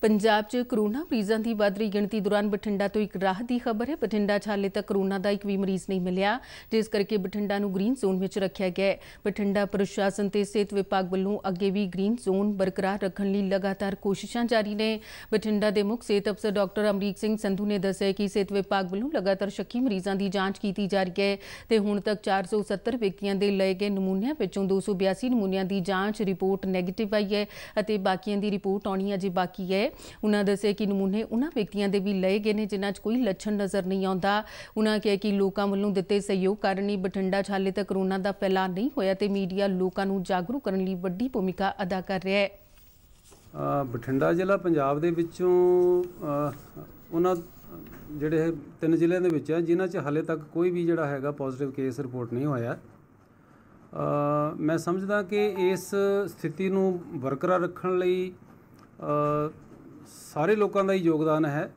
ਪੰਜਾਬ 'ਚ ਕਰੋਨਾ ਮਰੀਜ਼ਾਂ ਦੀ ਵੱਧ ਰਹੀ ਗਿਣਤੀ ਦੌਰਾਨ ਬਠਿੰਡਾ ਤੋਂ ਇੱਕ ਰਾਹਤ ਦੀ ਖਬਰ ਹੈ ਬਠਿੰਡਾ ਛਾਲੇ ਤੱਕ ਕਰੋਨਾ ਦਾ ਇੱਕ ਵੀ ਮਰੀਜ਼ ਨਹੀਂ ਮਿਲਿਆ ਜਿਸ ਕਰਕੇ ਬਠਿੰਡਾ ਨੂੰ ਗ੍ਰੀਨ ਜ਼ੋਨ ਵਿੱਚ ਰੱਖਿਆ ਗਿਆ ਹੈ ਬਠਿੰਡਾ ਪ੍ਰਸ਼ਾਸਨ ਤੇ ਸਿਹਤ ਵਿਭਾਗ ਵੱਲੋਂ ਅੱਗੇ ਵੀ ਗ੍ਰੀਨ ਜ਼ੋਨ ਬਰਕਰਾਰ ਰੱਖਣ ਲਈ ਲਗਾਤਾਰ ਕੋਸ਼ਿਸ਼ਾਂ ਜਾਰੀ ਨੇ ਬਠਿੰਡਾ ਦੇ ਮੁੱਖ ਸਿਹਤ ਅਫਸਰ ਡਾਕਟਰ ਅਮਰੀਕ ਸਿੰਘ ਸੰਧੂ ਨੇ ਦੱਸਿਆ ਕਿ ਸਿਹਤ ਵਿਭਾਗ ਵੱਲੋਂ ਲਗਾਤਾਰ ਸ਼ੱਕੀ ਮਰੀਜ਼ਾਂ ਦੀ ਜਾਂਚ ਕੀਤੀ ਜਾ ਰਹੀ ਹੈ ਤੇ ਹੁਣ ਤੱਕ 470 ਵਿਅਕਤੀਆਂ ਦੇ ਲਏ ਗਏ ਨਮੂਨਿਆਂ ਵਿੱਚੋਂ 282 ਨਮੂਨਿਆਂ ਦੀ ਜਾਂਚ ਰਿਪੋਰਟ ਨੈਗੇਟਿਵ ਆਈ ਹੈ ਅਤੇ ਬਾਕੀਆਂ ਦੀ ਰਿਪੋਰਟ ਆਉਣੀ ਅਜੇ ਬਾਕੀ ਹੈ ਹੈ ਉਹਨਾਂ ਦੱਸਿਆ ਕਿ ਨਮੂਨੇ ਉਹਨਾਂ ਵਿਅਕਤੀਆਂ ਦੇ ਵੀ ਲਏ ਗਏ ਨੇ ਜਿਨ੍ਹਾਂ 'ਚ ਕੋਈ ਲੱਛਣ ਨਜ਼ਰ ਨਹੀਂ ਆਉਂਦਾ ਉਹਨਾਂ ਕਿਹਾ ਕਿ ਲੋਕਾਂ ਵੱਲੋਂ ਦਿੱਤੇ ਸਹਿਯੋਗ ਕਾਰਨ ਹੀ ਬਠਿੰਡਾ ਛਾਲੇ ਤੱਕ ਕਰੋਨਾ ਦਾ ਫੈਲਾਅ ਨਹੀਂ ਹੋਇਆ ਤੇ ਮੀਡੀਆ ਲੋਕਾਂ ਨੂੰ ਜਾਗਰੂਕ ਕਰਨ ਲਈ ਵੱਡੀ ਭੂਮਿਕਾ ਅਦਾ ਕਰ ਰਿਹਾ ਹੈ ਬਠਿੰਡਾ ਜ਼ਿਲ੍ਹਾ ਪੰਜਾਬ ਦੇ ਵਿੱਚੋਂ ਉਹਨਾਂ ਜਿਹੜੇ ਤਿੰਨ ਜ਼ਿਲ੍ਹਿਆਂ ਦੇ ਵਿੱਚ ਹੈ ਜਿਨ੍ਹਾਂ 'ਚ ਹਾਲੇ ਤੱਕ ਕੋਈ ਵੀ ਜਿਹੜਾ ਹੈਗਾ ਪੋਜ਼ਿਟਿਵ ਕੇਸ ਰਿਪੋਰਟ ਨਹੀਂ ਹੋਇਆ ਮੈਂ ਸਮਝਦਾ ਕਿ ਇਸ ਸਥਿਤੀ ਨੂੰ ਬਰਕਰਾਰ ਰੱਖਣ ਲਈ ਸਾਰੇ ਲੋਕਾਂ ਦਾ ਹੀ ਯੋਗਦਾਨ ਹੈ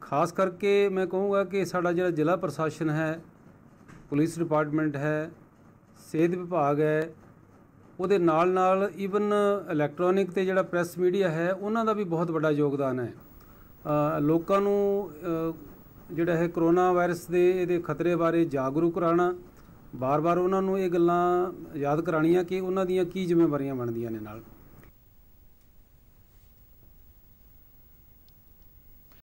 ਖਾਸ ਕਰਕੇ ਮੈਂ ਕਹੂੰਗਾ ਕਿ ਸਾਡਾ ਜਿਹੜਾ ਜ਼ਿਲ੍ਹਾ ਪ੍ਰਸ਼ਾਸਨ ਹੈ ਪੁਲਿਸ ਡਿਪਾਰਟਮੈਂਟ ਹੈ ਸਿਹਤ ਵਿਭਾਗ ਹੈ ਉਹਦੇ ਨਾਲ ਨਾਲ ਇਵਨ ਇਲੈਕਟ੍ਰੋਨਿਕ ਤੇ ਜਿਹੜਾ ਪ੍ਰੈਸ ਮੀਡੀਆ ਹੈ ਉਹਨਾਂ ਦਾ ਵੀ ਬਹੁਤ ਵੱਡਾ ਯੋਗਦਾਨ ਹੈ ਲੋਕਾਂ ਨੂੰ ਜਿਹੜਾ ਹੈ ਕਰੋਨਾ ਵਾਇਰਸ ਦੇ ਇਹਦੇ ਖਤਰੇ ਬਾਰੇ ਜਾਗਰੂਕ ਕਰਾਉਣਾ ਬਾਰ-ਬਾਰ ਉਹਨਾਂ ਨੂੰ ਇਹ ਗੱਲਾਂ ਯਾਦ ਕਰਾਣੀਆਂ ਕਿ ਉਹਨਾਂ ਦੀਆਂ ਕੀ ਜ਼ਿੰਮੇਵਾਰੀਆਂ ਬਣਦੀਆਂ ਨੇ ਨਾਲ